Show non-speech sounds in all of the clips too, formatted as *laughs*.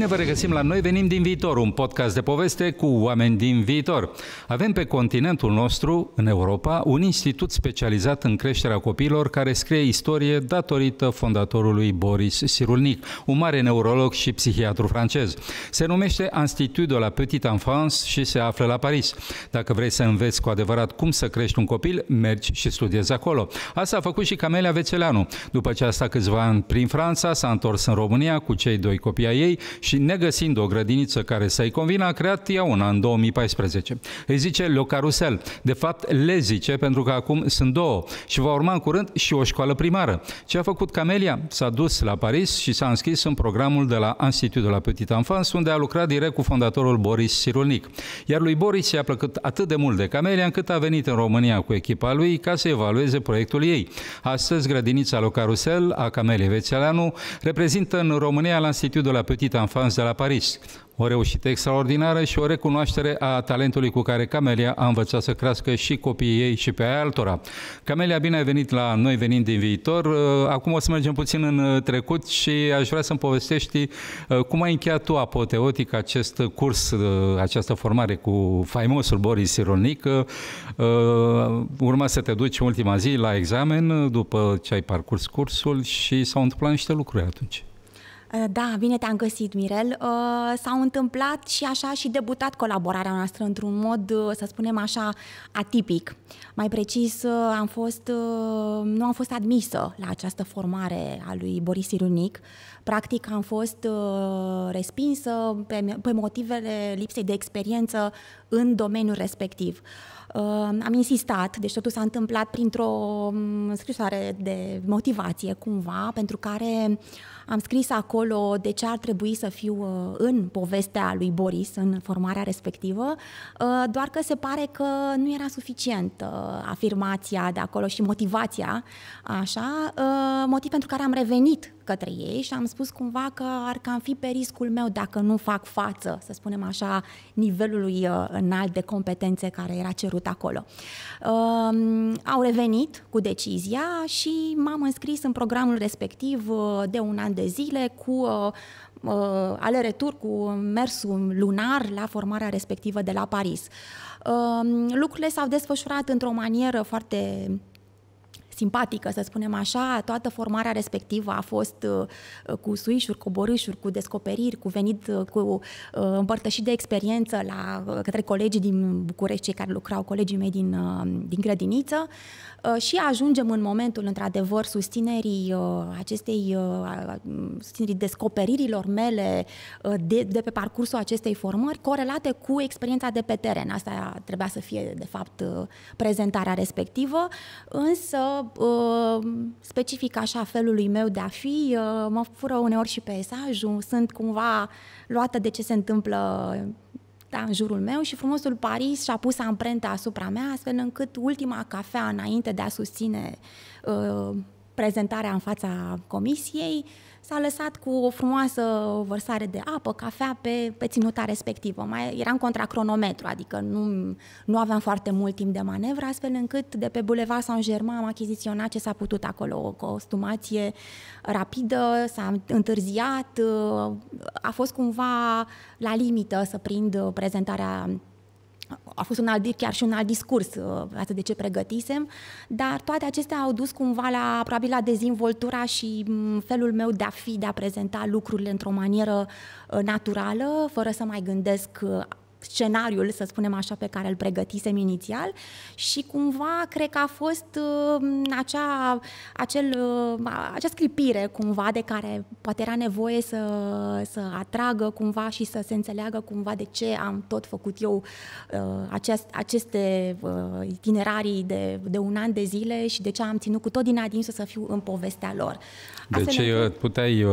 Bine vă regăsim la Noi Venim din Viitor, un podcast de poveste cu oameni din viitor. Avem pe continentul nostru, în Europa, un institut specializat în creșterea copiilor care scrie istorie datorită fondatorului Boris Cyrulnik, un mare neurolog și psihiatru francez. Se numește Institut de la Petite Enfance și se află la Paris. Dacă vrei să înveți cu adevărat cum să crești un copil, mergi și studiezi acolo. Asta a făcut și Camelia Vețeleanu. După ce a stat câțiva ani prin Franța, s-a întors în România cu cei doi copii ai ei și și negăsind o grădiniță care să-i convină, a creat ea una în 2014. Îi zice locarusel, De fapt, le zice, pentru că acum sunt două și va urma în curând și o școală primară. Ce a făcut Camelia? S-a dus la Paris și s-a înscris în programul de la Institutul de la Petit Enfance, unde a lucrat direct cu fondatorul Boris Sirulnic. Iar lui Boris i-a plăcut atât de mult de Camelia încât a venit în România cu echipa lui ca să evalueze proiectul ei. Astăzi, grădinița Locarusel a Cameliei Vețeleanu reprezintă în România la Institutul de la Petit Enfance fans de la Paris. O reușită extraordinară și o recunoaștere a talentului cu care Camelia a învățat să crească și copiii ei și pe aia altora. Camelia, bine ai venit la noi venind din viitor. Uh, acum o să mergem puțin în uh, trecut și aș vrea să-mi povestești uh, cum ai încheiat tu apoteotic acest curs, această formare cu faimosul Boris Sironic. Urma să te duci ultima zi la examen după ce ai parcurs cursul și s-au întâmplat niște lucruri atunci. Eh, da, bine te-am găsit, Mirel. Eh, s-a întâmplat și așa și debutat colaborarea noastră într-un mod, eh, să spunem așa, atipic. Mai precis, am fost, nu am fost admisă la această formare a lui Boris Irunic. Practic am fost respinsă pe, pe motivele lipsei de experiență în domeniul respectiv. Am insistat, deci totul s-a întâmplat printr-o mm, scrisoare de motivație cumva, pentru care am scris acolo de ce ar trebui să fiu uh, în povestea lui Boris, în formarea respectivă, uh, doar că se pare că nu era suficient uh, afirmația de acolo și motivația, așa, motiv pentru care am revenit către ei și am spus cumva că ar cam fi pe riscul meu dacă nu fac față, să spunem așa, nivelului înalt de competențe care era cerut acolo. Um, au revenit cu decizia și m-am înscris în programul respectiv de un an de de zile cu uh, uh, ale retur cu mersul lunar la formarea respectivă de la Paris. Uh, lucrurile s-au desfășurat într-o manieră foarte simpatică, să spunem așa. Toată formarea respectivă a fost uh, cu suișuri, cu borâșuri, cu descoperiri, cu venit, uh, cu uh, împărtășit de experiență la, către colegii din București, cei care lucrau, colegii mei din, din grădiniță și ajungem în momentul, într-adevăr, susținerii acestei, susținerii descoperirilor mele de, de pe parcursul acestei formări, corelate cu experiența de pe teren. Asta trebuia să fie, de fapt, prezentarea respectivă, însă Uh, specific așa felului meu de a fi, uh, mă fură uneori și peisajul, sunt cumva luată de ce se întâmplă da, în jurul meu și frumosul Paris și-a pus amprenta asupra mea, astfel încât ultima cafea înainte de a susține uh, prezentarea în fața comisiei uh, s-a lăsat cu o frumoasă vărsare de apă, cafea pe, pe ținuta respectivă. Mai eram contra cronometru, adică nu, nu aveam foarte mult timp de manevră, astfel încât de pe Boulevard Saint-Germain am achiziționat ce s-a putut acolo, o costumație rapidă, s-a întârziat, a fost cumva la limită să prind prezentarea a fost un alt, chiar și un alt discurs uh, față de ce pregătisem, dar toate acestea au dus cumva la, probabil la dezinvoltura și felul meu de a fi, de a prezenta lucrurile într-o manieră uh, naturală, fără să mai gândesc uh, scenariul, să spunem așa, pe care îl pregătisem inițial și cumva cred că a fost uh, acea, acel, uh, acea scripire cumva de care poate era nevoie să, să atragă cumva și să se înțeleagă cumva de ce am tot făcut eu uh, aceast, aceste itinerarii de, de un an de zile și de ce am ținut cu tot din adinsul să fiu în povestea lor. deci puteai,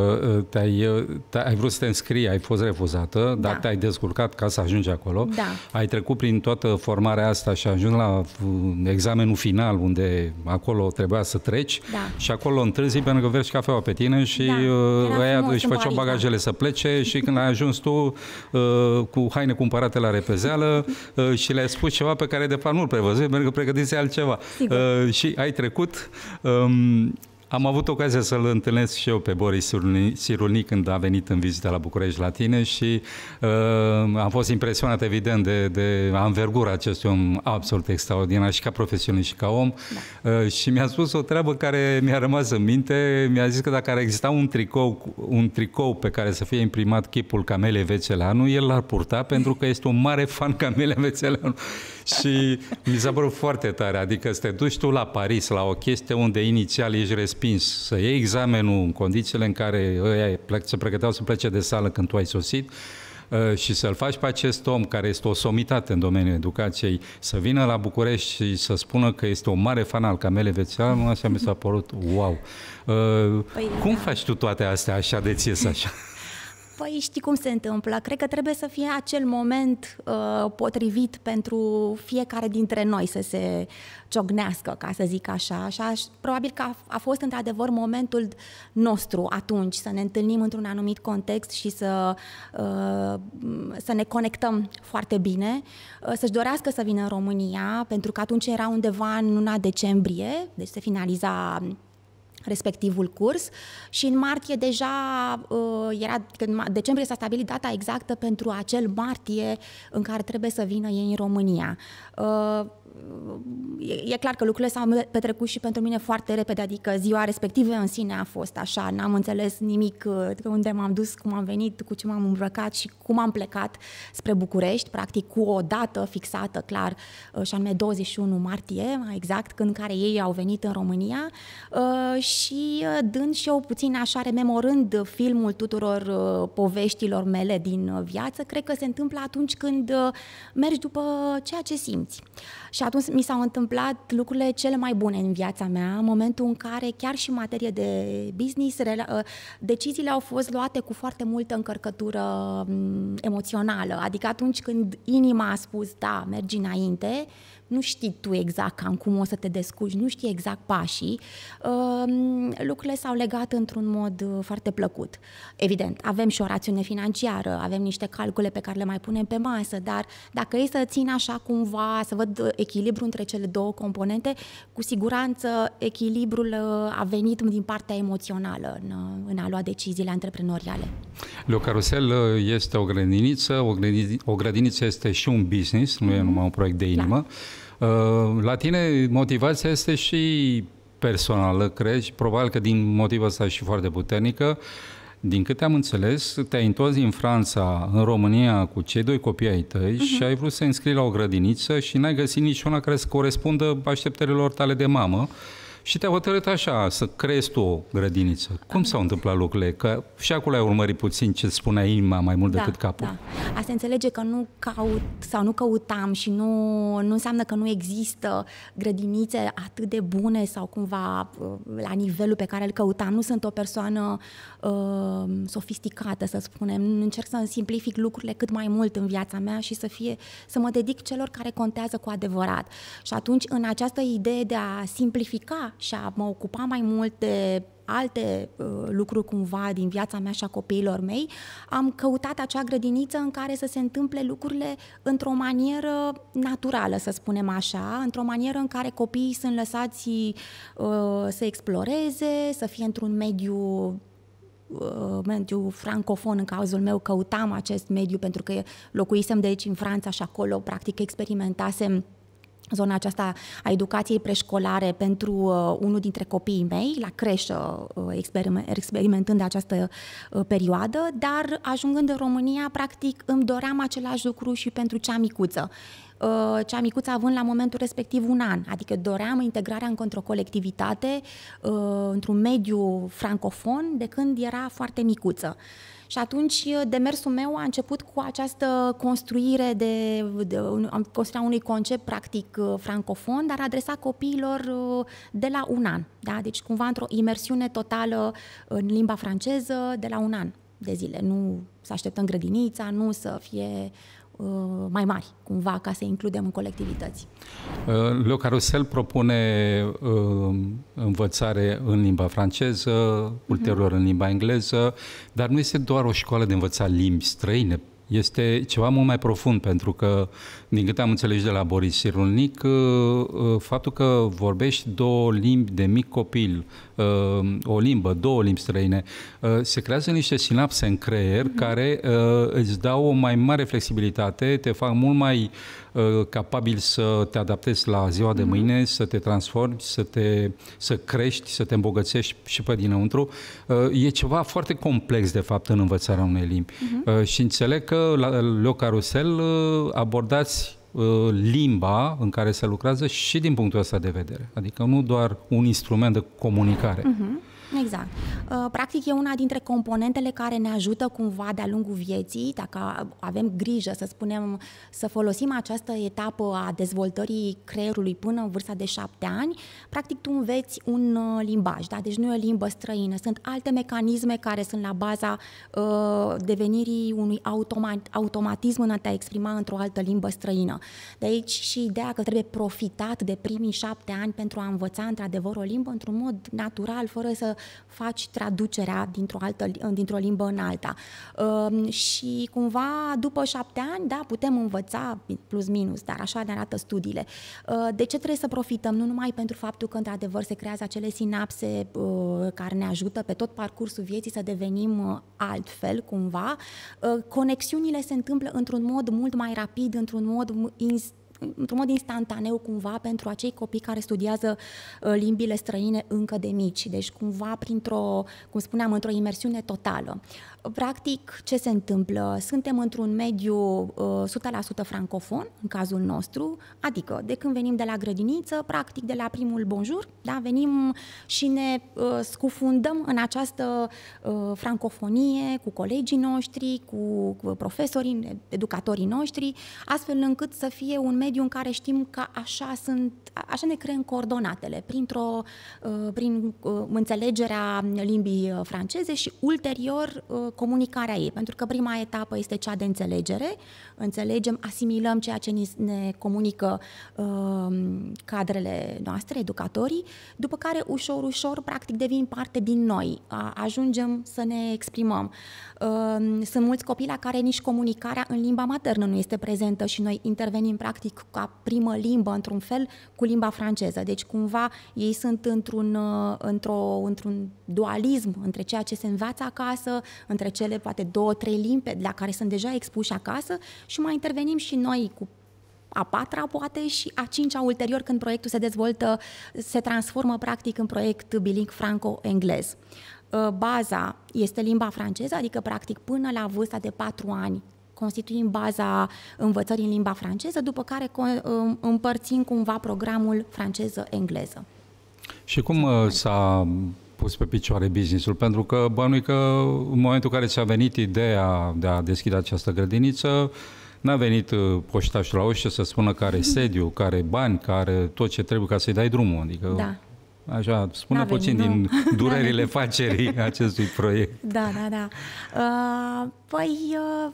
te-ai, te-ai, ai vrut să te înscrii, ai fost refuzată, dar da. te-ai descurcat ca să ajungi acolo. Da. Ai trecut prin toată formarea asta și ajuns la mm, examenul final, unde acolo trebuia să treci da. și acolo întârzi pentru că vezi cafeaua pe tine și da. Uh, aia își făceau da. bagajele să plece și când ai ajuns tu uh, cu haine cumpărate la repezeală *laughs* uh, și le-ai spus ceva pe care de fapt nu-l prevăzui, pentru că pregătise altceva. Sigur. Și ai trecut. Um, am avut ocazia să-l întâlnesc și eu pe Boris Sirulnic când a venit în vizită la București la tine și uh, am fost impresionat evident de, de anvergura acestui om absolut extraordinar și ca profesionist și ca om da. uh, și mi-a spus o treabă care mi-a rămas în minte, mi-a zis că dacă ar exista un tricou, un tricou pe care să fie imprimat chipul Camelei Vețelanu, el l-ar purta pentru că este un mare fan Camelea Vețelanu și mi s-a părut foarte tare, adică să te duci tu la Paris la o chestie unde inițial ești respins să iei examenul în condițiile în care se pregăteau să plece de sală când tu ai sosit, uh, și să-l faci pe acest om care este o somitate în domeniul educației să vină la București și să spună că este o mare fan al Camele Vețeanu, așa mi s-a părut wow. Uh, păi, Cum da. faci tu toate astea așa de ție așa? Păi știi cum se întâmplă. Cred că trebuie să fie acel moment uh, potrivit pentru fiecare dintre noi să se ciognească, ca să zic așa. Așa, probabil că a, a fost într-adevăr momentul nostru atunci să ne întâlnim într-un anumit context și să, uh, să ne conectăm foarte bine, uh, să-și dorească să vină în România, pentru că atunci era undeva în luna decembrie, deci se finaliza respectivul curs și în martie deja uh, era, când decembrie s-a stabilit data exactă pentru acel martie în care trebuie să vină ei în România. Uh, e, e clar că lucrurile s-au petrecut și pentru mine foarte repede, adică ziua respectivă în sine a fost așa, n-am înțeles nimic uh, de unde m-am dus, cum am venit, cu ce m-am îmbrăcat și cum am plecat spre București, practic cu o dată fixată, clar, uh, și anume 21 martie, mai exact, când care ei au venit în România uh, și dând și eu puțin așa, rememorând filmul tuturor poveștilor mele din viață, cred că se întâmplă atunci când mergi după ceea ce simți. Uh, și atunci mi s-au întâmplat lucrurile cele mai bune în viața mea, în momentul în care chiar și în materie de business, ă, deciziile au fost luate cu foarte multă încărcătură mm, emoțională. Adică atunci când inima a spus da, mergi înainte, nu știi tu exact cam cum o să te descurci, nu știi exact pașii, ehm, lucrurile s-au legat într-un mod uh, foarte plăcut. Evident, avem și o rațiune financiară, avem niște calcule pe care le mai punem pe masă, dar dacă e să țin așa cumva, să văd uh, echilibru între cele două componente, cu siguranță echilibrul uh, a venit din partea emoțională în, în a lua deciziile antreprenoriale. Leo carusel este o grădiniță, o grădiniță este și un business, nu e mhm. numai un proiect de inimă. Da. Uh, la tine motivația este și personală, cred, și probabil că din motivul ăsta și foarte puternică. Din câte am înțeles, te-ai întors din Franța în România cu cei doi copii ai tăi uh-huh. și ai vrut să înscrii la o grădiniță și n-ai găsit niciuna care să corespundă așteptărilor tale de mamă. Uh, și te-a hotărât așa, să crezi tu o grădiniță. Cum s-au întâmplat lucrurile? Că și acolo ai urmărit puțin ce spunea inima mai mult da, decât capul. Da. A se înțelege că nu caut sau nu căutam și nu, nu înseamnă că nu există grădinițe atât de bune sau cumva uh, la nivelul pe care îl căutam. Nu sunt o persoană uh, sofisticată, să spunem. Încerc să simplific lucrurile cât mai mult în viața mea și să, fie, să mă dedic celor care contează cu adevărat. Și atunci, în această idee de a simplifica și a mă ocupa mai mult de alte uh, lucruri cumva din viața mea și a copiilor mei, am căutat acea grădiniță în care să se întâmple lucrurile într-o manieră naturală, să spunem așa, într-o manieră în care copiii sunt lăsați uh, să exploreze, să fie într-un mediu uh, mediu francofon, în cazul meu căutam acest mediu pentru că locuisem de aici în Franța și acolo practic experimentasem zona aceasta a educației preșcolare pentru uh, unul dintre copiii mei, la creșă, uh, experiment, experimentând această uh, perioadă, dar ajungând în România, practic îmi doream același lucru și pentru cea micuță. Uh, cea micuță având la momentul respectiv un an, adică doream integrarea într-o colectivitate, uh, într-un mediu francofon, de când era foarte micuță. Uh, și atunci uh, demersul meu a început cu această construire de, de construirea unui concept practic uh, francofon, dar adresat copiilor uh, de la un an. Da? Deci cumva într-o imersiune totală în limba franceză de la un an de zile. Nu să așteptăm grădinița, nu să fie Uh, mai mari, cumva, ca să includem în colectivități. Uh, Leo Carusel propune uh, învățare în limba franceză, ulterior mhm. în limba engleză, dar nu este doar o școală de învățat limbi străine este ceva mult mai profund, pentru că, din câte am înțeles de la Boris Sirulnic, uh, uh, faptul că vorbești două limbi de mic copil, uh, o limbă, două limbi străine, se creează niște sinapse în creier care îți dau o mai mare flexibilitate, te fac mult mai Uh, capabil să te adaptezi la ziua de mhm. mâine, să te transformi, să, te, să crești, să te îmbogățești și pe dinăuntru. Uh, e ceva foarte complex, de fapt, în învățarea unei limbi. Uh-huh. Și înțeleg că la Leo Carusel uh, abordați limba în care se lucrează și din punctul ăsta de vedere. Adică nu doar un instrument de comunicare. Uh-huh. Exact. Uh, practic e una dintre componentele care ne ajută cumva de-a lungul vieții, dacă avem grijă, să spunem, să folosim această etapă a dezvoltării creierului până în vârsta de șapte ani, practic tu înveți un uh, limbaj, da? deci nu e o limbă străină, sunt alte mecanisme care sunt la baza uh, devenirii unui automatism în a te exprima într-o altă limbă străină. De aici și ideea că trebuie profitat de primii șapte ani pentru a învăța într-adevăr o limbă într-un mod natural, fără să faci traducerea dintr-o, altă, dintr-o limbă în alta. Ehm, și cumva după șapte ani, da, putem învăța plus minus, dar așa ne arată studiile. Ehm, de ce trebuie să profităm? Nu numai pentru faptul că într-adevăr se creează acele sinapse ehm, care ne ajută pe tot parcursul vieții să devenim altfel cumva, conexiunile se întâmplă într-un mod mult mai rapid, într-un mod instant într-un mod instantaneu cumva pentru acei copii care studiază uh, limbile străine încă de mici, deci cumva printr-o, cum spuneam, într-o imersiune totală. Practic, ce se întâmplă? Suntem într-un mediu 100% uh, francofon, în cazul nostru, adică de când venim de la grădiniță, practic de la primul bonjour, da, venim și ne uh, scufundăm în această francofonie cu colegii noștri, cu profesorii, educatorii noștri, astfel încât să fie un mediu mediu în care știm că așa, sunt, așa ne creăm coordonatele, printr-o, uh, prin uh, înțelegerea limbii uh, franceze și ulterior comunicarea ei, pentru că prima etapă este cea de înțelegere, înțelegem, asimilăm ceea ce ne comunică cadrele noastre, educatorii, după care ușor, ușor, practic devin parte din noi, ajungem să ne exprimăm. Ehm, sunt mulți copii la care nici comunicarea în limba maternă nu este prezentă și noi intervenim practic ca primă limbă, într-un fel, cu limba franceză. Deci cumva ei sunt într-un, uh, într-o, într-un dualism între ceea ce se învață acasă, între cele poate două, trei limbi la care sunt deja expuși acasă și mai intervenim și noi cu a patra poate și a cincea ulterior când proiectul se dezvoltă, se transformă practic în proiect biling franco-englez. Uh, baza este limba franceză, adică practic până la vârsta de patru ani constituim baza învățării în limba franceză, după care uh, împărțim cumva programul franceză-engleză. Și cum uh, s-a pus pe picioare businessul? Pentru că bănui că în momentul în care ți-a venit ideea de a deschide această grădiniță, N-a venit uh, poștașul la oșă să spună care mhm. sediu, care bani, care tot ce trebuie ca să-i dai drumul. Adică da. Așa, spune venit, puțin nu. din *laughs* durerile facerii acestui proiect. Da, da, da. Uh, păi, uh,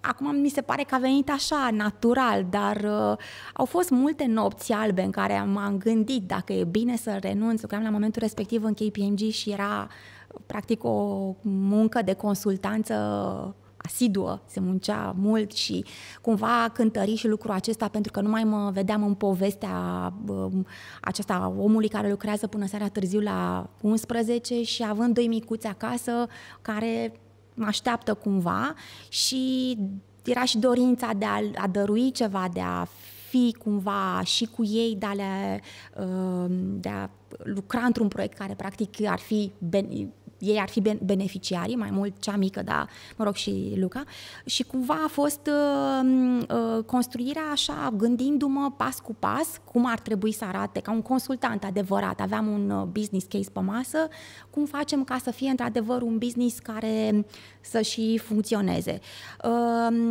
acum mi se pare că a venit așa, natural, dar uh, au fost multe nopți albe în care m-am gândit dacă e bine să renunț. Lucram la momentul respectiv în KPMG și era practic o muncă de consultanță asiduă, se muncea mult și cumva cântări și lucrul acesta pentru că nu mai mă vedeam în povestea um, aceasta omului care lucrează până seara târziu la 11 și având doi micuți acasă care mă așteaptă cumva și era și dorința de a, a dărui ceva, de a fi cumva și cu ei, de a, le, um, de a lucra într-un proiect care practic ar fi ei ar fi beneficiarii, mai mult cea mică, dar mă rog și Luca, și cumva a fost uh, uh, construirea așa, gândindu-mă pas cu pas cum ar trebui să arate, ca un consultant adevărat, aveam un uh, business case pe masă, cum facem ca să fie într-adevăr un business care să și funcționeze.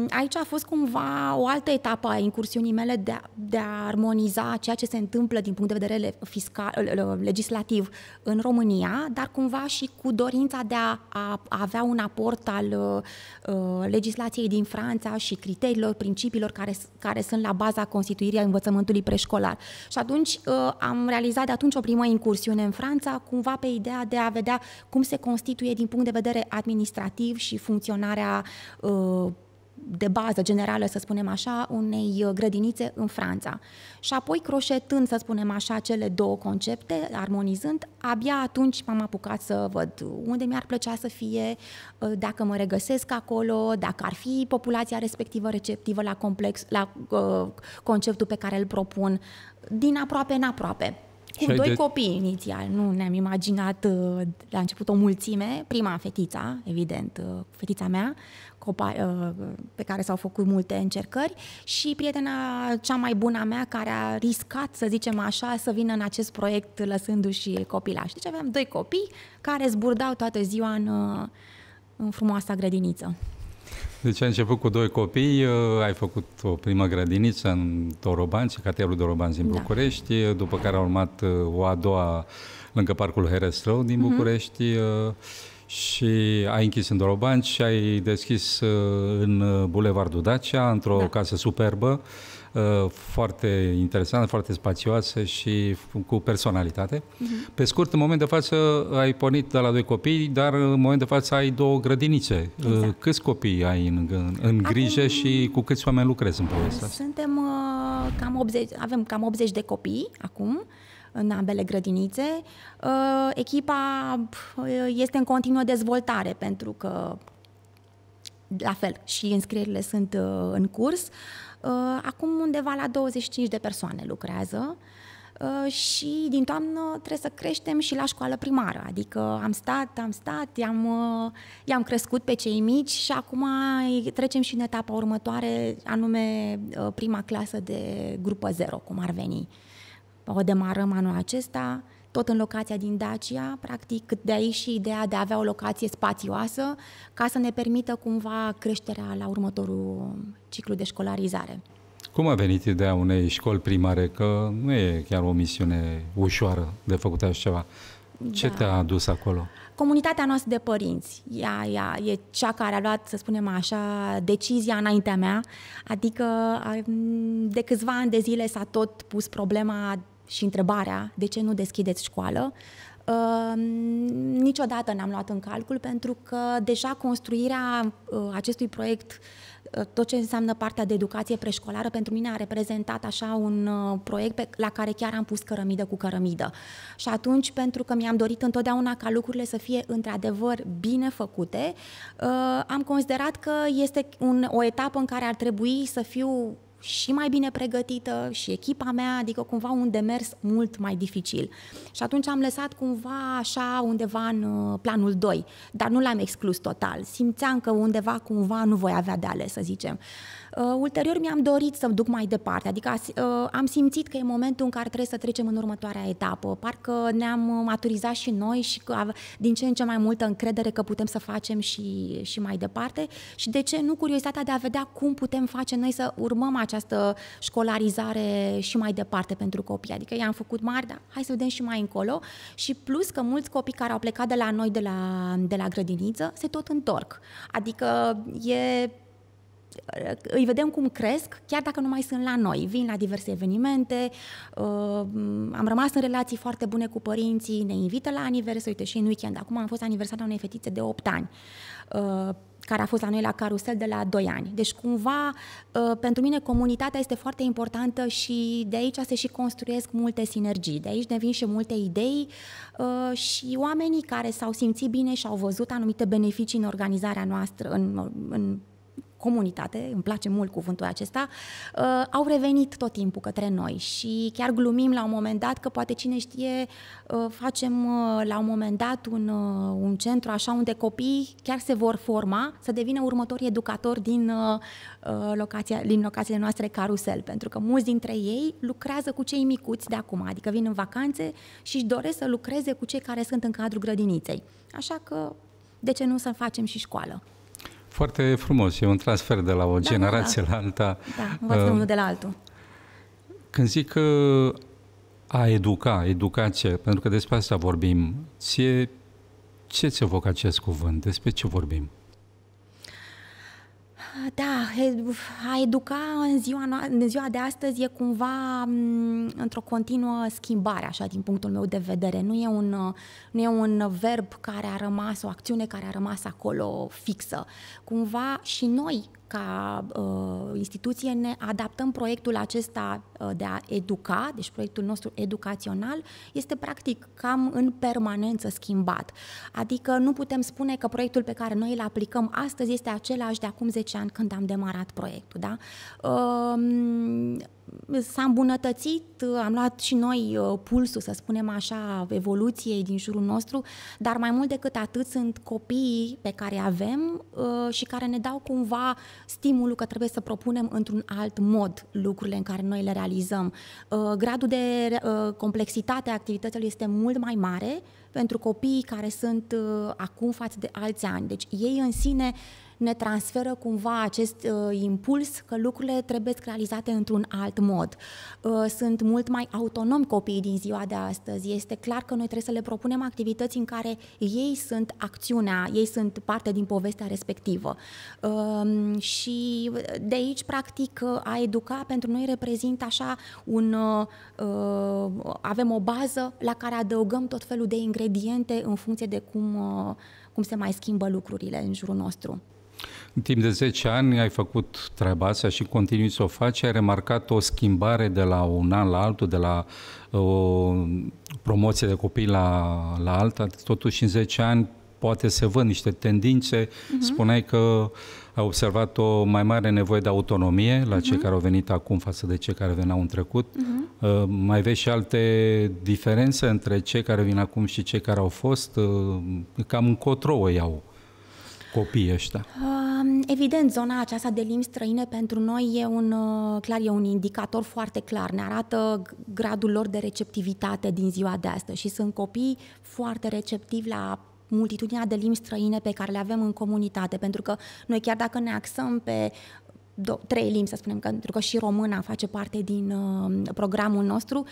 Aici a fost cumva o altă etapă a incursiunii mele de a, de a armoniza ceea ce se întâmplă din punct de vedere fiscal, legislativ în România, dar cumva și cu dorința de a, a avea un aport al uh, uh legislației din Franța și criteriilor, principiilor care, care sunt la baza constituirii învățământului preșcolar. Și atunci uh, am realizat de atunci o primă incursiune în Franța, cumva pe ideea de a vedea cum se constituie din punct de vedere administrativ și funcționarea uh, de bază generală, să spunem așa, unei uh, grădinițe în Franța. Și apoi croșetând, să spunem așa, cele două concepte, armonizând, abia atunci m-am apucat să văd unde mi-ar plăcea să fie, uh, dacă mă regăsesc acolo, dacă ar fi populația respectivă receptivă la complex, la uh, conceptul pe care îl propun, din aproape în aproape. Cu doi de... copii inițial, nu ne-am imaginat uh, la început o mulțime, prima fetița, evident, uh, fetița mea, copa, uh, pe care s-au făcut multe încercări și prietena cea mai bună a mea care a riscat, să zicem așa, să vină în acest proiect lăsându-și copila. Deci aveam doi copii care zburdau toată ziua în, în frumoasa grădiniță. Deci ai început cu doi copii, uh, ai făcut o primă grădiniță în Doroban, Cicatelul Dorobanți din da. București, uh, după care a urmat uh, o a doua lângă Parcul Herăstrău din mhm. București mm-hmm. și ai închis în Dorobanți și ai deschis în Bulevardul Dacia, într-o da. casă superbă, Uh, foarte interesantă, foarte spațioasă și cu personalitate. Uh-huh. Pe scurt, în moment de față ai pornit de la doi copii, dar în moment de față ai două grădinițe. Uh, exact. Câți copii ai în, în, în grijă și cu câți oameni lucrezi în povestea Suntem uh, cam 80, avem cam 80 de copii acum în ambele grădinițe. Echipa este în continuă dezvoltare pentru că la fel și înscrierile sunt în curs. Uh, acum undeva la 25 de persoane lucrează uh, și din toamnă trebuie să creștem și la școală primară. Adică am stat, am stat, i-am, uh, i-am crescut pe cei mici și acum trecem și în etapa următoare, anume prima clasă de grupă 0, cum ar veni. O demarăm anul acesta tot în locația din Dacia, practic de aici și ideea de a avea o locație spațioasă ca să ne permită cumva creșterea la următorul ciclu de școlarizare. Cum a venit ideea unei școli primare? Că nu e chiar o misiune ușoară de făcut așa ceva. Ce da. te-a adus acolo? Comunitatea noastră de părinți, ea, ea e cea care a luat, să spunem așa, decizia înaintea mea, adică de câțiva ani de zile s-a tot pus problema și întrebarea de ce nu deschideți școală, Uh, niciodată n-am luat în calcul pentru că deja construirea uh, acestui proiect, uh, tot ce înseamnă partea de educație preșcolară, pentru mine a reprezentat așa un uh, proiect pe, la care chiar am pus cărămidă cu cărămidă. Și atunci, pentru că mi-am dorit întotdeauna ca lucrurile să fie într-adevăr bine făcute, uh, am considerat că este un, o etapă în care ar trebui să fiu și mai bine pregătită și echipa mea, adică cumva un demers mult mai dificil. Și atunci am lăsat cumva așa undeva în uh, planul 2, dar nu l-am exclus total. Simțeam că undeva cumva nu voi avea de ales, să zicem. Uh, Uh, ulterior mi-am dorit să duc mai departe, adică uh, am simțit că e momentul în care trebuie să trecem în următoarea etapă. Parcă ne-am maturizat și noi și că av- din ce în ce mai multă încredere că putem să facem și, și mai departe și de ce nu curiozitatea de a vedea cum putem face noi să urmăm această școlarizare și mai departe pentru copii. Adică i-am făcut mari, dar hai să vedem și mai încolo și plus că mulți copii care au plecat de la noi, de la, de la grădiniță, se tot întorc. Adică e îi vedem cum cresc, chiar dacă nu mai sunt la noi. Vin la diverse evenimente, uh, am rămas în relații foarte bune cu părinții, ne invită la aniversă, uite și în weekend. Acum am fost aniversarea unei fetițe de 8 ani uh, care a fost la noi la Carusel de la 2 ani. Deci, cumva, uh, pentru mine comunitatea este foarte importantă și de aici se și construiesc multe sinergii, de aici ne vin și multe idei și oamenii care s-au simțit bine și au văzut anumite beneficii în organizarea noastră, în, în comunitate, îmi place mult cuvântul acesta, uh, au revenit tot timpul către noi și chiar glumim la un moment dat că poate cine știe uh, facem uh, la un moment dat un, uh, un centru așa unde copiii chiar se vor forma să devină următorii educatori din, uh, uh locația, din locațiile noastre carusel, pentru că mulți dintre ei lucrează cu cei micuți de acum, adică vin în vacanțe și își doresc să lucreze cu cei care sunt în cadrul grădiniței. Așa că de ce nu să facem și școală? foarte frumos, e un transfer de la o da, da generație da, da. la alta. Da, învață uh, unul de la altul. Când zic că a educa, educație, pentru că despre asta vorbim, ție, ce ți evocă acest cuvânt? Despre ce vorbim? Da, a educa în ziua, în ziua de astăzi e cumva într-o continuă schimbare, așa, din punctul meu de vedere. Nu e, un, nu e un verb care a rămas, o acțiune care a rămas acolo fixă cumva și noi ca uh, instituție ne adaptăm proiectul acesta uh, de a educa, deci proiectul nostru educațional este practic cam în permanență schimbat. Adică nu putem spune că proiectul pe care noi îl aplicăm astăzi este același de acum 10 ani când am demarat proiectul. Da? Uh, s-a îmbunătățit, am luat și noi uh, pulsul, să spunem așa, evoluției din jurul nostru, dar mai mult decât atât sunt copiii pe care avem uh, și care ne dau cumva stimulul că trebuie să propunem într-un alt mod lucrurile în care noi le realizăm. Uh, gradul de complexitate a activităților este mult mai mare pentru copiii care sunt acum față de alți ani. Deci ei în sine ne transferă cumva acest uh, impuls că lucrurile trebuie realizate într-un alt mod. Uh, sunt mult mai autonomi copiii din ziua de astăzi. Este clar că noi trebuie să le propunem activități în care ei sunt acțiunea, ei sunt parte din povestea respectivă. Uh, și de aici, practic, a educa pentru noi reprezintă așa un... Uh, uh, avem o bază la care adăugăm tot felul de ingrediente în funcție de cum, uh, cum se mai schimbă lucrurile în jurul nostru. În timp de 10 ani ai făcut treaba asta și continui să o faci. Ai remarcat o schimbare de la un an la altul, de la uh, o promoție de copii la, la alta. Totuși, în 10 ani, poate se văd niște tendințe. Uh-huh. Spuneai că ai observat o mai mare nevoie de autonomie la uh-huh. cei mhm. care au venit acum față de cei care veneau în trecut. Uh-huh. Uh, mai vezi și alte diferențe între cei care vin acum și cei care au fost? Uh, cam încotro o iau copiii ăștia? Evident, zona aceasta de limbi străine pentru noi e un, uh, clar, e un indicator foarte clar. Ne arată gradul lor de receptivitate din ziua de astăzi și sunt copii foarte receptivi la multitudinea de limbi străine pe care le avem în comunitate, pentru că noi chiar dacă ne axăm pe do- trei limbi, să spunem, pentru că și româna face parte din uh, programul nostru,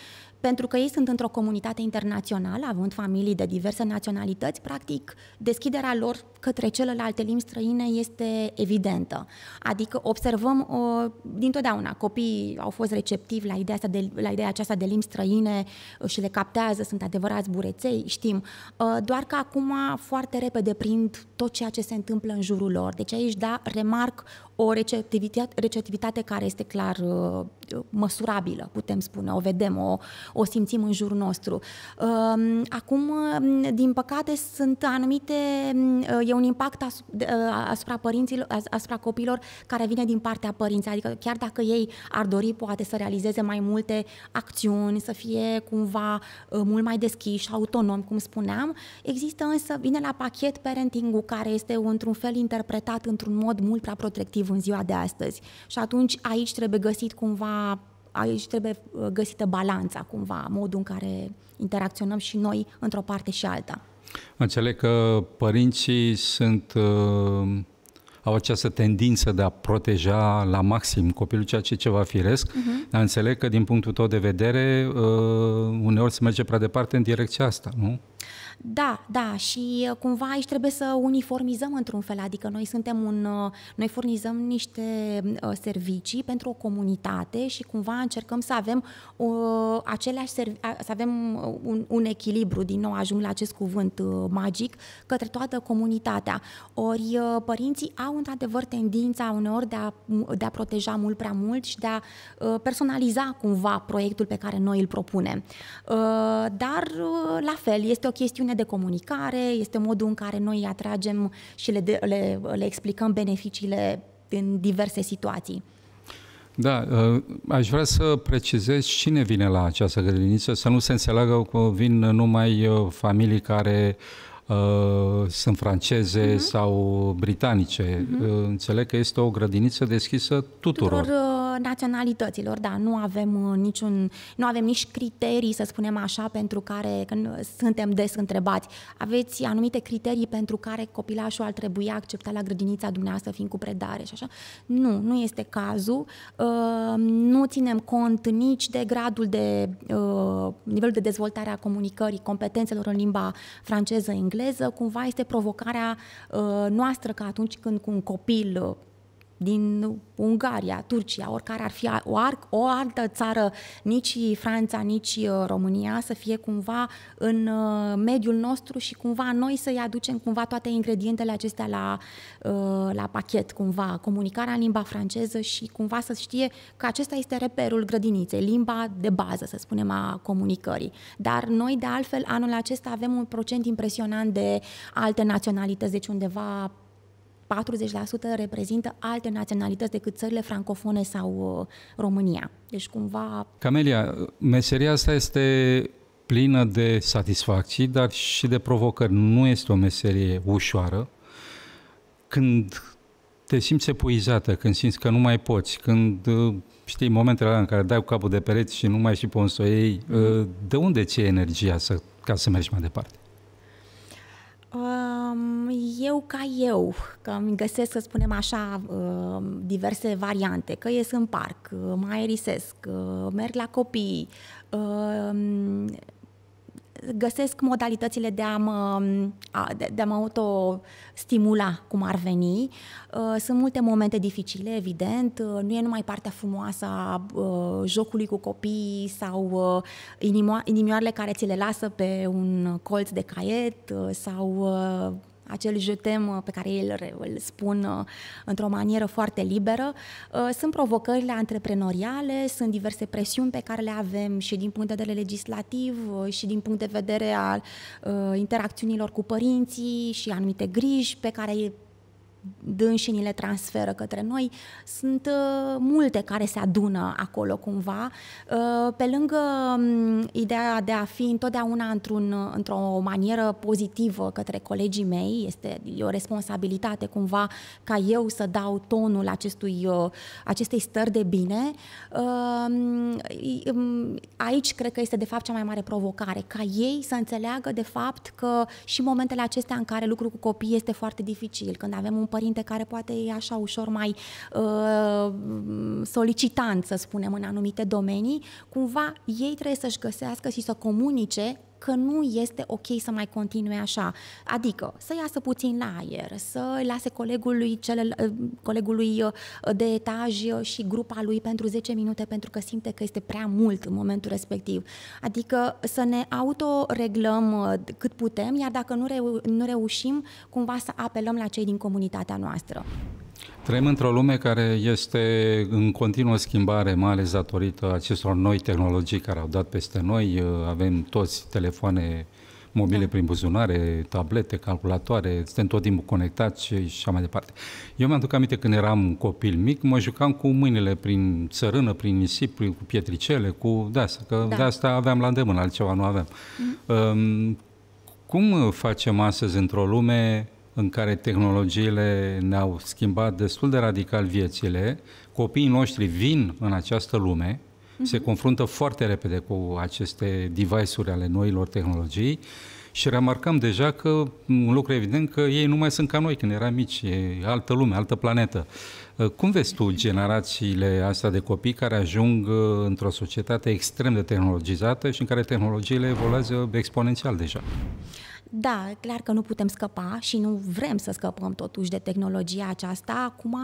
pentru că ei sunt într-o comunitate internațională, având familii de diverse naționalități, practic deschiderea lor către celelalte limbi străine este evidentă. Adică observăm o, dintotdeauna, copiii au fost receptivi la ideea, asta de, la ideea aceasta de limbi străine și le captează, sunt adevărați bureței, știm, ă, doar că acum foarte repede prind tot ceea ce se întâmplă în jurul lor. Deci aici, da, remarc o receptivitate, receptivitate care este clar ă, măsurabilă, putem spune, o vedem, o, o simțim în jurul nostru. Ehm, acum, din păcate, sunt anumite, e un impact asupra părinților, asupra copilor care vine din partea părinților, adică chiar dacă ei ar dori poate să realizeze mai multe acțiuni, să fie cumva ă, mult mai deschiși, autonom, cum spuneam, există însă, vine la pachet parenting-ul care este într-un fel interpretat într-un mod mult prea protectiv în ziua de astăzi. Și atunci aici trebuie găsit cumva aici trebuie uh, găsită balanța cumva, modul în care interacționăm și noi într-o parte și alta. Înțeleg că părinții sunt uh au această tendință de a proteja la maxim copilul, ceea ce e ceva firesc, uh-huh. dar înțeleg că din punctul tău de vedere, uh, uneori se merge prea departe în direcția asta, nu? Da, da, și cumva aici trebuie să uniformizăm într-un fel, adică noi suntem un, uh, noi furnizăm niște uh, servicii pentru o comunitate și cumva încercăm să avem uh, aceleași servi- să avem uh, un, un echilibru, din nou ajung la acest cuvânt uh, magic, către toată comunitatea. Ori uh, părinții au într-adevăr tendința uneori de a, de a proteja mult prea mult și de a uh, personaliza cumva proiectul pe care noi îl propunem. Uh, dar, uh, la fel, este o chestiune chestiune de comunicare, este modul în care noi îi atragem și le, de, le, le explicăm beneficiile în diverse situații. Da, uh, aș vrea să precizez cine vine la această grădiniță, să nu se înțeleagă că vin numai uh, familii care Uh, sunt franceze uh-huh. sau britanice. Uh-huh. înțeleg că este o grădiniță deschisă tuturor. tuturor uh, naționalităților, da, nu avem uh, niciun, nu avem nici criterii, să spunem așa, pentru care când suntem des întrebați. Aveți anumite criterii pentru care copilașul ar trebui acceptat la grădinița dumneavoastră, fiind cu predare și așa. Nu, nu este cazul. Nu ținem cont nici de gradul de nivelul de dezvoltare a comunicării, competențelor în limba franceză, engleză, engleză cumva este provocarea uh, noastră că atunci când cu un copil uh, din Ungaria, Turcia, oricare ar fi o, ar- o altă țară, nici Franța, nici uh, România, să fie cumva în uh, mediul nostru și cumva noi să-i aducem cumva toate ingredientele acestea la, uh, la pachet, cumva, comunicarea în limba franceză și cumva să știe că acesta este reperul grădiniței, limba de bază, să spunem, a comunicării. Dar noi, de altfel, anul acesta avem un procent impresionant de alte naționalități, deci undeva 40% reprezintă alte naționalități decât țările francofone sau uh, România. Deci cumva... Camelia, meseria asta este plină de satisfacții, dar și de provocări. Nu este o meserie ușoară. Când te simți epuizată, când simți că nu mai poți, când uh, știi momentele alea în care dai cu capul de pereți și nu mai știi pe unde să o iei, mm-hmm. uh, de unde ți energia să, ca să mergi mai departe? Eu ca eu, că îmi găsesc, să spunem așa, diverse variante, că ies în parc, mă aerisesc, merg la copii, găsesc modalitățile de a mă, de a mă autostimula cum ar veni. Uh, sunt multe momente dificile, evident, uh, nu e numai partea frumoasă a uh, jocului cu copii sau inimioarele care ți le lasă pe un colț de caiet sau acel jetem uh, pe care el îl spun uh, într-o manieră foarte liberă, uh, sunt provocările antreprenoriale, sunt diverse presiuni pe care le avem și din punct de vedere legislativ și din punct de vedere al interacțiunilor cu părinții și anumite griji pe care dânsii le transferă către noi. Sunt uh, multe care se adună acolo cumva. Uh, pe lângă um, ideea de a fi întotdeauna într-un, uh, într-o manieră pozitivă către colegii mei, este o responsabilitate cumva ca eu să dau tonul acestui, acestei stări de bine. Um, um, aici cred că este de fapt cea mai mare provocare, ca ei să înțeleagă de fapt că și momentele acestea în care lucrul cu copii este foarte dificil, când avem un părinte care poate e așa ușor mai uh, solicitant, să spunem, în anumite domenii, cumva ei trebuie să-și găsească și să comunice că nu este ok să mai continue așa. Adică să iasă puțin la aer, să lase colegului, celel, ă, colegului ă, de etaj ă, și grupa lui pentru 10 minute pentru că simte că este prea mult în momentul respectiv. Adică să ne autoreglăm cât putem, iar dacă nu, reu- nu reușim, cumva să apelăm la cei din comunitatea noastră. Trăim într-o lume care este în continuă schimbare, mai ales datorită acestor noi tehnologii care au dat peste noi. Avem toți telefoane mobile prin buzunare, tablete, calculatoare, suntem tot timpul conectați și așa mai departe. Eu mi duc aminte când eram copil mic, mă jucam cu mâinile prin țărână, prin nisip, prin, cu pietricele, cu de-asta, că da. de-asta aveam la îndemână, altceva nu aveam. Mm. Um, cum facem astăzi într-o lume în care tehnologiile ne-au schimbat destul de radical viețile, copiii noștri vin în această lume, mm-hmm. se confruntă foarte repede cu aceste device-uri ale noilor tehnologii și remarcăm deja că, un lucru evident, că ei nu mai sunt ca noi când eram mici, e altă lume, altă planetă. Ă, cum vezi tu generațiile astea de copii care ajung ă, într-o societate extrem de tehnologizată și în care tehnologiile evoluează exponențial deja? Da, clar că nu putem scăpa și nu vrem să scăpăm totuși de tehnologia aceasta. Acum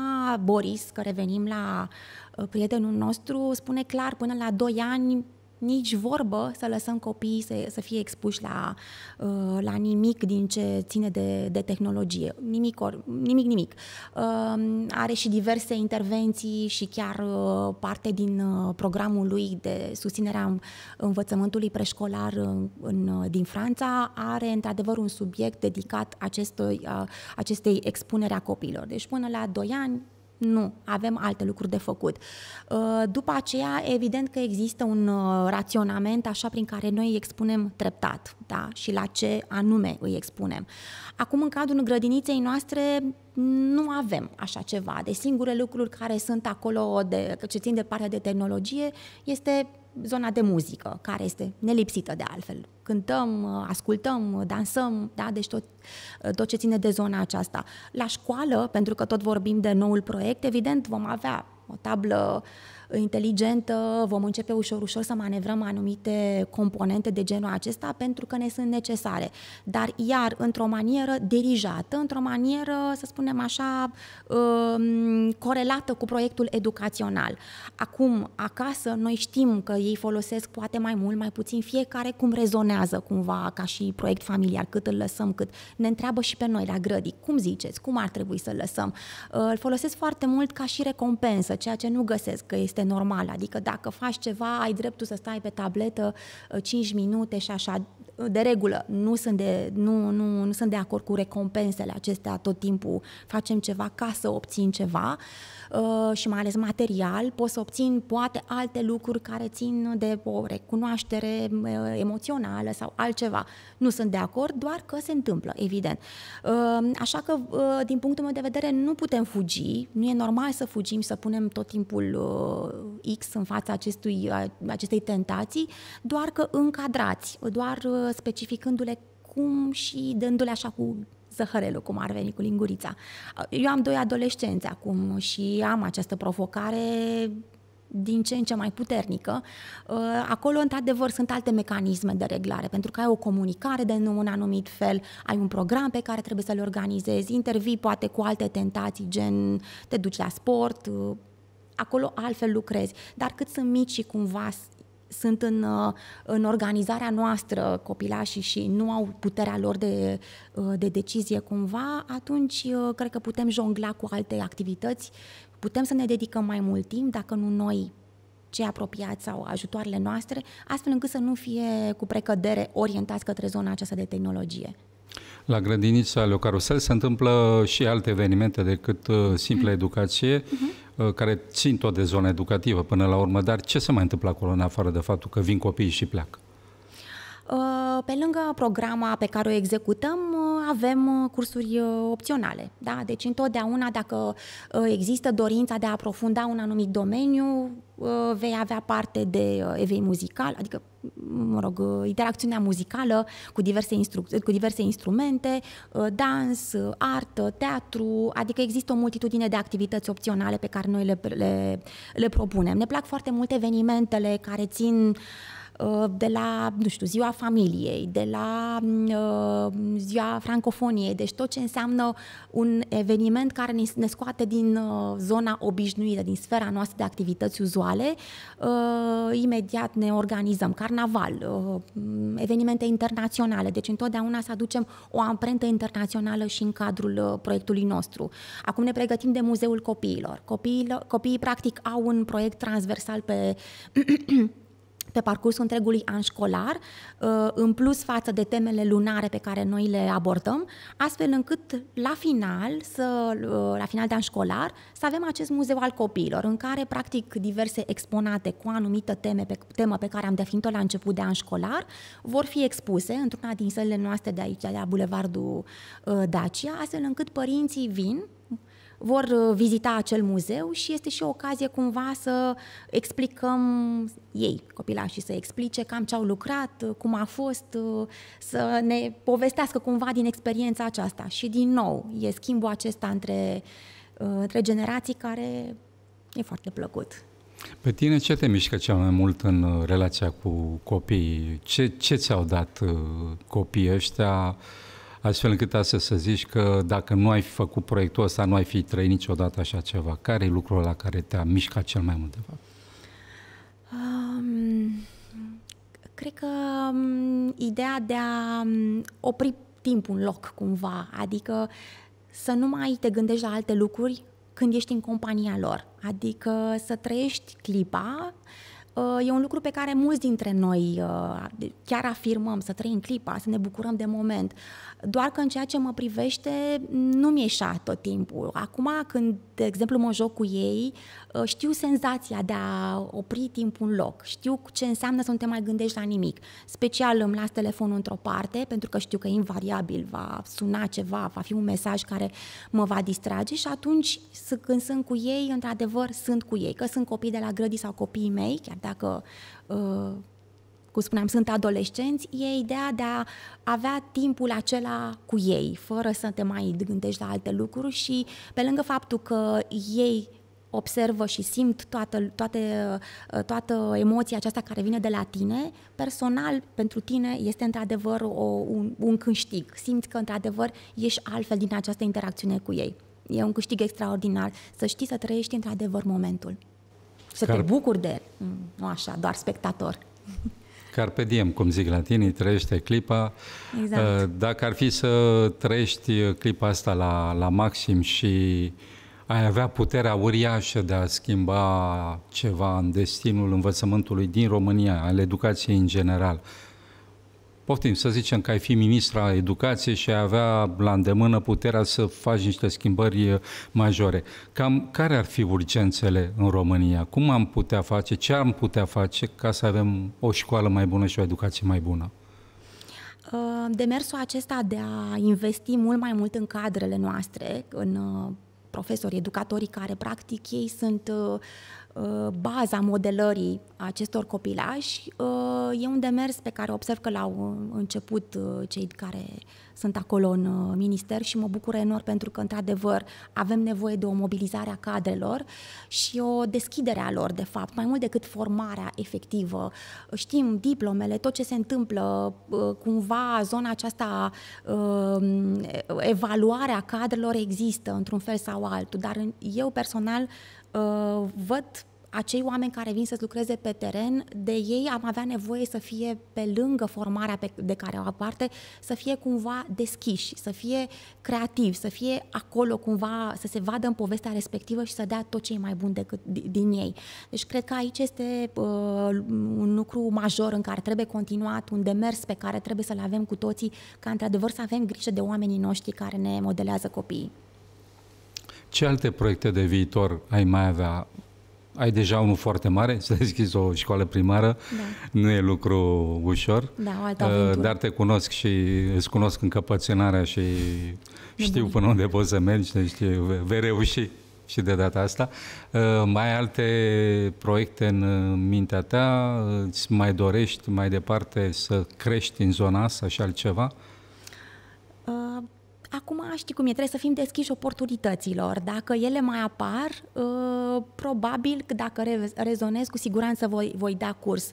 Boris, că revenim la uh, prietenul nostru, spune clar până la 2 ani nici vorbă să lăsăm copiii să, să fie expuși la, uh, la nimic din ce ține de, de tehnologie. Nimic, or, nimic, nimic. Um, are și diverse intervenții și chiar uh, parte din uh, programul lui de susținerea învățământului preșcolar în, din Franța are într-adevăr un subiect dedicat acestui, acestei expunere a copiilor. Deci până la 2 ani nu, avem alte lucruri de făcut. Uh, după aceea, evident că există un uh, raționament așa prin care noi îi expunem treptat da? și la ce anume îi expunem. Acum, în cadrul grădiniței noastre, nu avem așa ceva. De deci, singurele lucruri care sunt acolo, de, ce țin de partea de tehnologie, este zona de muzică, care este nelipsită de altfel. Cântăm, ascultăm, dansăm, da? deci tot, tot ce ține de zona aceasta. La școală, pentru că tot vorbim de noul proiect, evident vom avea o tablă uh, inteligentă, vom începe ușor, ușor să manevrăm anumite componente de genul acesta pentru că ne sunt necesare. Dar iar într-o manieră dirijată, într-o manieră, să spunem așa, um, corelată cu proiectul educațional. Acum, acasă, noi știm că ei folosesc poate mai mult, mai puțin, fiecare cum rezonează cumva ca și proiect familiar, cât îl lăsăm, cât ne întreabă și pe noi la grădii, cum ziceți, cum ar trebui să-l lăsăm. Îl folosesc foarte mult ca și recompensă, ceea ce nu găsesc că este este normal. Adică dacă faci ceva, ai dreptul să stai pe tabletă 5 uh, minute și așa. Uh, de regulă, nu sunt de, nu, nu, nu sunt de acord cu recompensele acestea tot timpul. Facem ceva ca să obțin ceva. Uh, Uh, și mai ales material, poți să obțin poate alte lucruri care țin de o recunoaștere uh, emoțională sau altceva. Nu sunt de acord, doar că se întâmplă, evident. Uh, așa că, din punctul meu de vedere, nu putem fugi, nu e normal să fugim, să punem tot timpul X în fața acestui, acestei tentații, doar că încadrați, doar specificându-le cum și dându-le așa cu zăhărelul, cum ar veni cu lingurița. Eu am doi adolescenți acum și am această provocare din ce în ce mai puternică. Uh, acolo, într-adevăr, sunt alte mecanisme de reglare, pentru că ai o comunicare de un anumit fel, ai un program pe care trebuie să-l organizezi, intervii poate cu alte tentații, gen te duci la sport, uh, acolo altfel lucrezi. Dar cât sunt mici și cumva sunt în, uh, în organizarea noastră copilașii și nu au puterea lor de, uh, de decizie cumva, atunci uh, cred că putem jongla cu alte activități, putem să ne dedicăm mai mult timp, dacă nu noi cei apropiați sau ajutoarele noastre, astfel încât să nu fie cu precădere orientați către zona aceasta de tehnologie. La grădinița Carusel se întâmplă și alte evenimente decât uh, simpla mhm. educație, mm-hmm. care țin tot de zona educativă până la urmă, dar ce se mai întâmplă acolo în afară de faptul că vin copiii și pleacă? Uh, pe lângă programa pe care o executăm, avem cursuri opționale. Da? Deci, întotdeauna, dacă există dorința de a aprofunda un anumit domeniu, vei avea parte de evei muzical, adică mă rog, interacțiunea muzicală cu diverse, instru- cu diverse instrumente, uh, dans, uh, artă, teatru, adică există o multitudine de activități opționale pe care noi le, le, le propunem. Ne plac foarte mult evenimentele care țin Uh, de la, nu știu, ziua familiei, de la uh, ziua francofoniei, deci tot ce înseamnă un eveniment care ne scoate din uh, zona obișnuită, din sfera noastră de activități uzuale, imediat ne organizăm carnaval, evenimente internaționale, deci întotdeauna să aducem o amprentă internațională și în cadrul proiectului nostru. Acum ne pregătim de Muzeul Copiilor. Copiii, copiii practic au un proiect transversal pe *clears throat* pe parcursul întregului an școlar, uh, în plus față de temele lunare pe care noi le abordăm, astfel încât la final, să, uh, la final de an școlar, să avem acest muzeu al copiilor, în care practic diverse exponate cu anumită teme pe, temă pe care am definit-o la început de an școlar vor fi expuse într-una din sălile noastre de aici, de la Bulevardul uh, Dacia, astfel încât părinții vin, vor uh, vizita acel muzeu și este și o ocazie cumva să explicăm ei, copilașii, să explice cam ce au lucrat, uh, cum a fost, uh, să ne povestească cumva din experiența aceasta. Și din nou, e schimbul acesta între, între generații care e foarte plăcut. Pe tine ce te mișcă cel mai mult în relația cu copiii? Ce, ce ți-au dat copiii ăștia? Uh, astfel încât astăzi să zici că dacă nu ai fi făcut proiectul ăsta, nu ai fi trăit niciodată așa ceva. Care e lucrul la care te-a mișcat cel mai mult, de fapt? Um, cred că um, ideea de a opri timpul în loc, cumva, adică să nu mai te gândești la alte lucruri când ești în compania lor, adică să trăiești clipa, uh, e un lucru pe care mulți dintre noi uh, chiar afirmăm, să trăim clipa, să ne bucurăm de moment doar că în ceea ce mă privește nu mi-e șa tot timpul. Acum când, de exemplu, mă joc cu ei, uh, știu senzația de a opri timpul în loc, știu ce înseamnă să nu te mai gândești la nimic. Special îmi las telefonul într-o parte, pentru că știu că invariabil va suna ceva, va fi un mesaj care mă va distrage și atunci când sunt cu ei, într-adevăr sunt cu ei, că sunt copii de la grădii sau copiii mei, chiar dacă uh, cum spuneam, sunt adolescenți, e ideea de a avea timpul acela cu ei, fără să te mai gândești la alte lucruri și pe lângă faptul că ei observă și simt toată, toate, toată emoția aceasta care vine de la tine, personal pentru tine este într-adevăr o, un, un câștig. Simți că într-adevăr ești altfel din această interacțiune cu ei. E un câștig extraordinar să știi să trăiești într-adevăr momentul. Să Car... te bucuri de el, mm, nu așa, doar spectator. *laughs* carpe diem, cum zic latinii, trăiește clipa. Exact. Uh, dacă ar fi să trăiești clipa asta la, la maxim și ai avea puterea uriașă de a schimba ceva în destinul învățământului din România, al educației în general, Poftim, să zicem că ai fi ministra educației și ai avea la îndemână puterea să faci niște schimbări majore. Cam care ar fi urgențele în România? Cum am putea face? Ce am putea face ca să avem o școală mai bună și o educație mai bună? Ă, demersul acesta de a investi mult mai mult în cadrele noastre, în ă, profesori, educatorii care practic ei sunt ă, Uh, baza modelării acestor copilași uh, e un demers pe care observ că l-au uh, început cei care sunt acolo în minister și mă bucur enorm pentru că, într-adevăr, avem nevoie de o mobilizare a cadrelor și o deschidere a lor, de fapt, mai mult decât formarea efectivă. Știm diplomele, tot ce se întâmplă, cumva zona aceasta, evaluarea cadrelor există într-un fel sau altul, dar eu personal Uh, văd acei oameni care vin să lucreze pe teren, de ei am avea nevoie să fie pe lângă formarea pe, de care au parte, să fie cumva deschiși, să fie creativi, să fie acolo cumva, să se vadă în povestea respectivă și să dea tot ce e mai bun decât din ei. Deci cred că aici este uh, un lucru major în care trebuie continuat, un demers pe care trebuie să-l avem cu toții, ca într-adevăr să avem grijă de oamenii noștri care ne modelează copiii. Ce alte proiecte de viitor ai mai avea? Ai deja unul foarte mare, să *laughs* deschizi o școală primară, da. nu e lucru ușor, da, o altă uh, dar te cunosc și îți cunosc încăpățânarea și știu până unde poți să mergi, deci vei reuși *laughs* și de data asta. Uh, mai alte proiecte în uh, mintea ta? Îți mai dorești mai departe să crești în zona asta și altceva? acum știi cum e, trebuie să fim deschiși oportunităților. Dacă ele mai apar, ă, probabil că dacă rezonez, cu siguranță voi, voi da curs.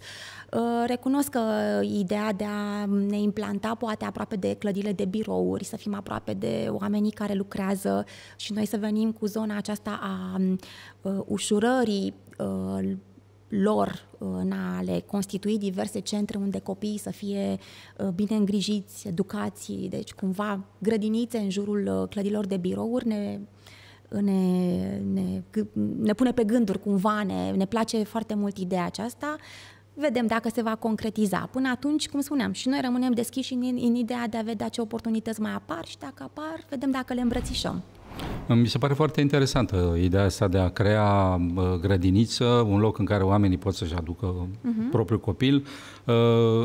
Ă, recunosc că ideea de a ne implanta poate aproape de clădile de birouri, să fim aproape de oamenii care lucrează și noi să venim cu zona aceasta a ă, ușurării lor uh, în a le constitui diverse centre unde copiii să fie uh, bine îngrijiți, educați, deci cumva grădinițe în jurul uh, clădilor de birouri ne, ne, ne, ne pune pe gânduri cumva, ne, ne place foarte mult ideea aceasta. Vedem dacă se va concretiza. Până atunci, cum spuneam, și noi rămânem deschiși în, în ideea de a vedea ce oportunități mai apar și dacă apar, vedem dacă le îmbrățișăm. Mi se pare foarte interesantă ideea asta de a crea uh, grădiniță, un loc în care oamenii pot să-și aducă uh-huh. propriul copil, Uh,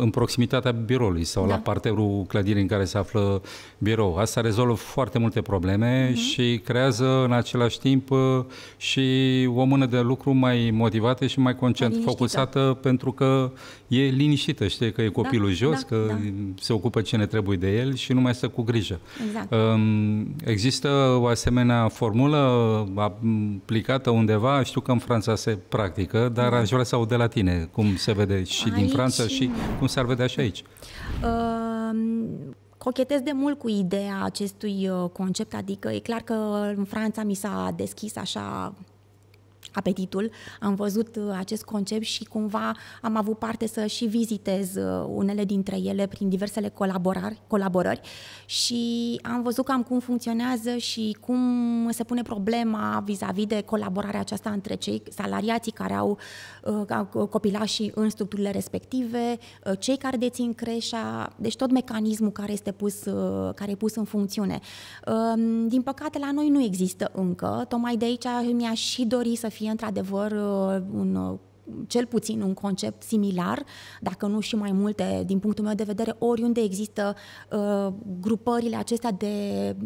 în proximitatea biroului sau da. la parterul clădirii în care se află birou. Asta rezolvă foarte multe probleme uh-huh. și creează în același timp uh, și o mână de lucru mai motivată și mai concent, focusată pentru că e liniștită, știi că e da, copilul da, jos, da, că da. se ocupă cine trebuie de el și nu mai stă cu grijă. Exact. Um, există o asemenea formulă aplicată undeva, știu că în Franța se practică, dar da. aș vrea să aud de la tine cum se vede și Aici, din Franța și mm. cum s-ar vedea și aici? Uh, cochetez de mult cu ideea acestui uh, concept, adică e clar că în Franța mi s-a deschis așa apetitul. Am văzut uh, acest concept și cumva am avut parte să și vizitez uh, unele dintre ele prin diversele colaborări, colaborări și am văzut cam cum funcționează și cum se pune problema vis-a-vis de colaborarea aceasta între cei salariații care au uh, copilașii în structurile respective, cei care dețin creșa, deci tot mecanismul care este pus, care e pus în funcțiune. Um, din păcate, la noi nu există încă, tocmai de aici mi-aș și dori să fie fie într-adevăr uh, un uh, cel puțin un concept similar, dacă nu și mai multe, din punctul meu de vedere, oriunde există uh, grupările acestea de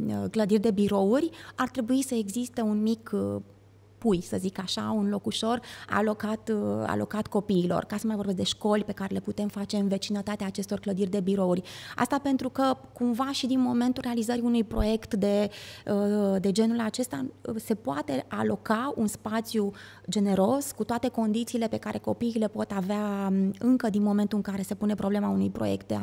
uh, clădiri de birouri, ar trebui să existe un mic uh, pui, să zic așa, un loc ușor alocat, uh, alocat copiilor, ca să mai vorbesc de școli pe care le putem face în vecinătatea acestor clădiri de birouri. Asta pentru că, cumva, și din momentul realizării unui proiect de, uh, de genul acesta, uh, se poate aloca un spațiu generos, cu toate condițiile pe care copiii le pot avea um, încă din momentul în care se pune problema unui proiect de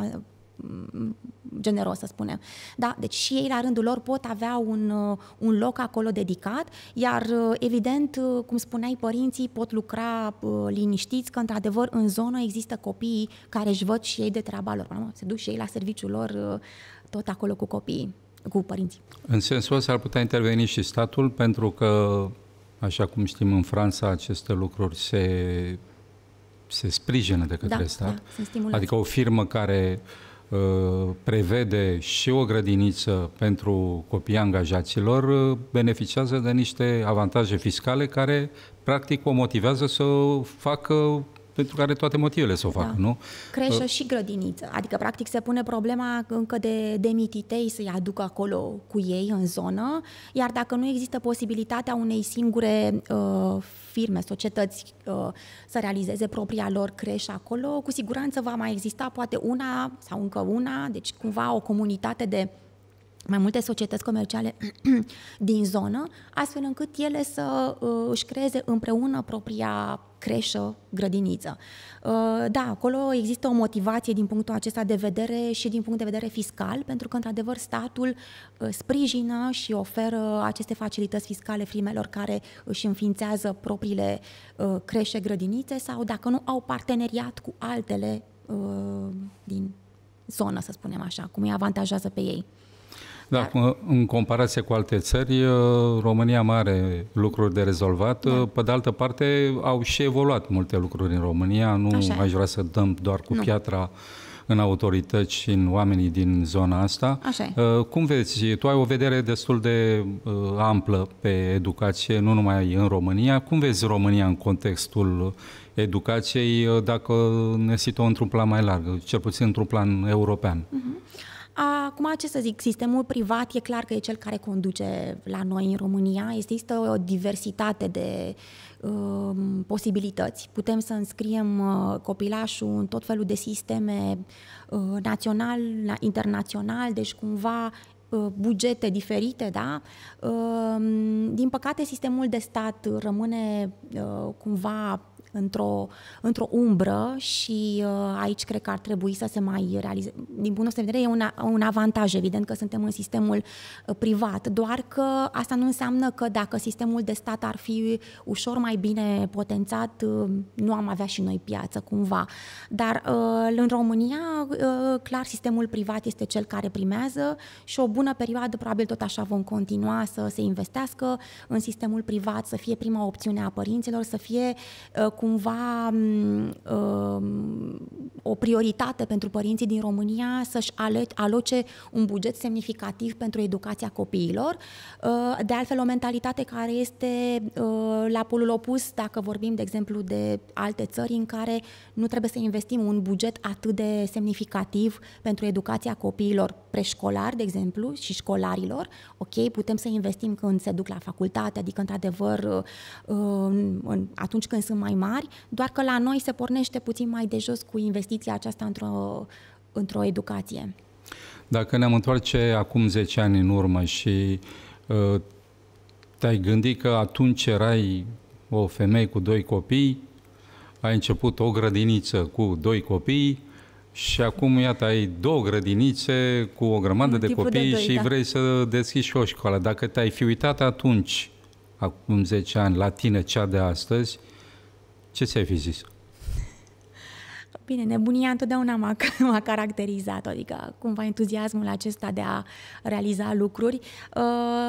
generos să spunem. Da? Deci și ei la rândul lor pot avea un, uh, un loc acolo dedicat, iar uh, evident, uh, cum spuneai, părinții pot lucra liniștiți că într-adevăr în zonă există copiii care își văd și ei de treaba lor. nu? se duc și ei la serviciul lor tot acolo cu copiii, cu părinții. În sensul ăsta ar putea interveni și statul pentru că Așa cum știm în Franța, aceste lucruri se, se sprijină de către da, stat. Da, adică o firmă care uh, Uh, prevede și o grădiniță pentru copiii angajaților, uh, beneficiază de niște avantaje fiscale care, practic, o motivează să facă pentru care toate motivele să o facă, da. nu? Creșă uh, și grădiniță. Adică, practic, se pune problema încă de, de mititei să-i aducă acolo cu ei în zonă, iar dacă nu există posibilitatea unei singure uh, firme, societăți uh, să realizeze propria lor creșă acolo, cu siguranță va mai exista poate una sau încă una, deci cumva o comunitate de mai multe societăți comerciale *clears throat* din zonă, astfel încât ele să uh, își creeze împreună propria creșă, grădiniță. Uh, da, acolo există o motivație din punctul acesta de vedere și din punct de vedere fiscal, pentru că, într-adevăr, statul uh, sprijină și oferă aceste facilități fiscale firmelor care își înființează propriile uh, creșe, grădinițe sau, dacă nu, au parteneriat cu altele din zonă, să spunem așa, cum îi avantajează pe ei. Da, Dar... în comparație cu alte țări, uh, România mai are lucruri de rezolvat. Da. Uh, pe de altă parte, au și evoluat multe lucruri în România. Nu Așa. aș vrea să dăm doar cu nu. piatra în autorități și în oamenii din zona asta. Așa e. Uh, cum vezi? Tu ai o vedere destul de amplă pe educație, nu numai în România. Cum vezi România în contextul educației dacă ne situăm într-un plan mai larg, cel puțin într-un plan european? Uh-huh. Acum, ce să zic, sistemul privat e clar că e cel care conduce la noi în România. Există o diversitate de um, posibilități. Putem să înscriem uh, copilașul în tot felul de sisteme uh, național, internațional, deci cumva uh, bugete diferite, da? Um, din păcate, sistemul de stat rămâne uh, cumva într-o, într-o umbră și uh, aici cred că ar trebui să se mai realizeze. Din bună de vedere e un, un avantaj, evident, că suntem în sistemul uh, privat, doar că asta nu înseamnă că dacă sistemul de stat ar fi ușor mai bine potențat, uh, nu am avea și noi piață, cumva. Dar în România, clar, sistemul privat este cel care primează și o bună perioadă, probabil tot așa vom continua să se investească în sistemul privat, să fie prima opțiune a părinților, să fie cumva um, o prioritate pentru părinții din România să-și aloce un buget semnificativ pentru educația copiilor. Uh, de altfel, o mentalitate care este uh, la polul opus, dacă vorbim, de exemplu, de alte țări în care nu trebuie să investim un buget atât de semnificativ pentru educația copiilor preșcolari, de exemplu, și școlarilor. Ok, putem să investim când se duc la facultate, adică, într-adevăr, uh, atunci când sunt mai mari, mari, doar că la noi se pornește puțin mai de jos cu investiția aceasta într-o, într-o educație. Dacă ne-am întoarce acum 10 ani în urmă și ă, te-ai gândit că atunci erai o femeie cu doi copii, ai început o grădiniță cu doi copii și acum, iată, ai două grădinițe cu o grămadă de copii de doi, și da. vrei să deschizi și o școală. Dacă te-ai fi uitat atunci, acum 10 ani, la tine cea de astăzi, čo je fyzisk? Bine, nebunia întotdeauna m-a, *laughs* m-a caracterizat, adică cumva entuziasmul acesta de a realiza lucruri.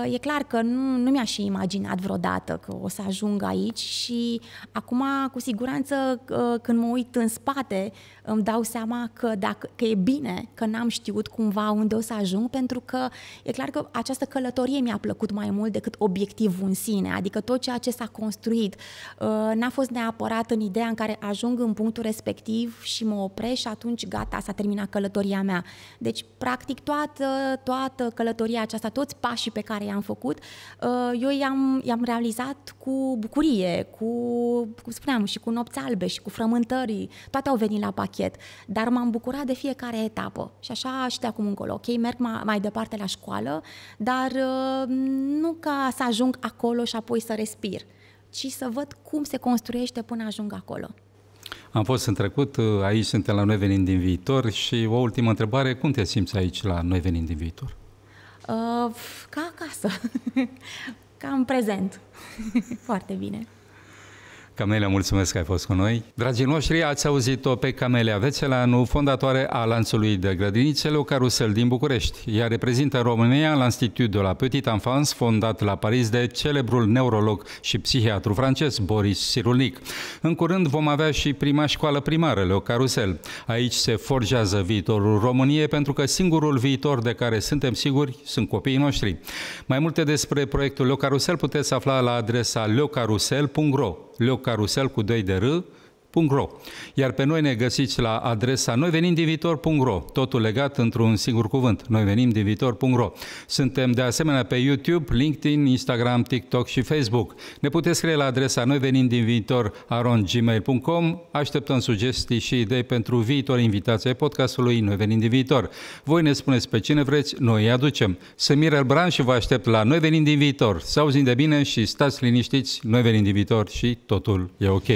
Uh, e clar că nu, nu mi-aș fi imaginat vreodată că o să ajung aici și acum, cu siguranță, uh, când mă uit în spate, îmi dau seama că, dacă, că e bine că n-am știut cumva unde o să ajung, pentru că e clar că această călătorie mi-a plăcut mai mult decât obiectivul în sine, adică tot ceea ce s-a construit uh, n-a fost neapărat în ideea în care ajung în punctul respectiv și mă opresc și atunci gata, s-a terminat călătoria mea. Deci, practic, toată, toată călătoria aceasta, toți pașii pe care i-am făcut, uh, eu i-am, i-am realizat cu bucurie, cu, cum spuneam, și cu nopți albe și cu frământări. toate au venit la pachet, dar m-am bucurat de fiecare etapă și așa și de acum încolo. Ok, merg mai, mai departe la școală, dar uh, nu ca să ajung acolo și apoi să respir, ci să văd cum se construiește până ajung acolo. Am fost în trecut, ă, aici suntem la Noi Venind din Viitor și o ultimă întrebare, cum te simți aici la Noi Venind din Viitor? Uh, ca acasă, *laughs* ca în prezent. *laughs* Foarte bine. Camelia, mulțumesc că ai fost cu noi. Dragii noștri, ați auzit-o pe Camelia Vețelanu, fondatoare a lanțului de grădinițe Leo Carusel din București. Ea reprezintă România la Institutul de la Petit Enfance, fondat la Paris de celebrul neurolog și psihiatru francez Boris Sirulnic. În curând vom avea și prima școală primară Leo Carusel. Aici se forjează viitorul României pentru că singurul viitor de care suntem siguri sunt copiii noștri. Mai multe despre proiectul Leo Carusel puteți afla la adresa leocarusel.ro. Leo Carusel cu 2 de R, noivenind.ro. Iar pe noi ne găsiți la adresa noivenimdivitor.ro, totul legat într-un singur cuvânt, noivenimdivitor.ro. Suntem de asemenea pe YouTube, LinkedIn, Instagram, TikTok și Facebook. Ne puteți scrie la adresa noivenimdivitor.gmail.com. Așteptăm sugestii și idei pentru viitor invitații ai podcastului Noi venim din viitor. Voi ne spuneți pe cine vreți, noi îi aducem. Sunt Mirel Bran și vă aștept la Noi venim din viitor. Să auzim de bine și stați liniștiți, Noi venim din viitor și totul e ok.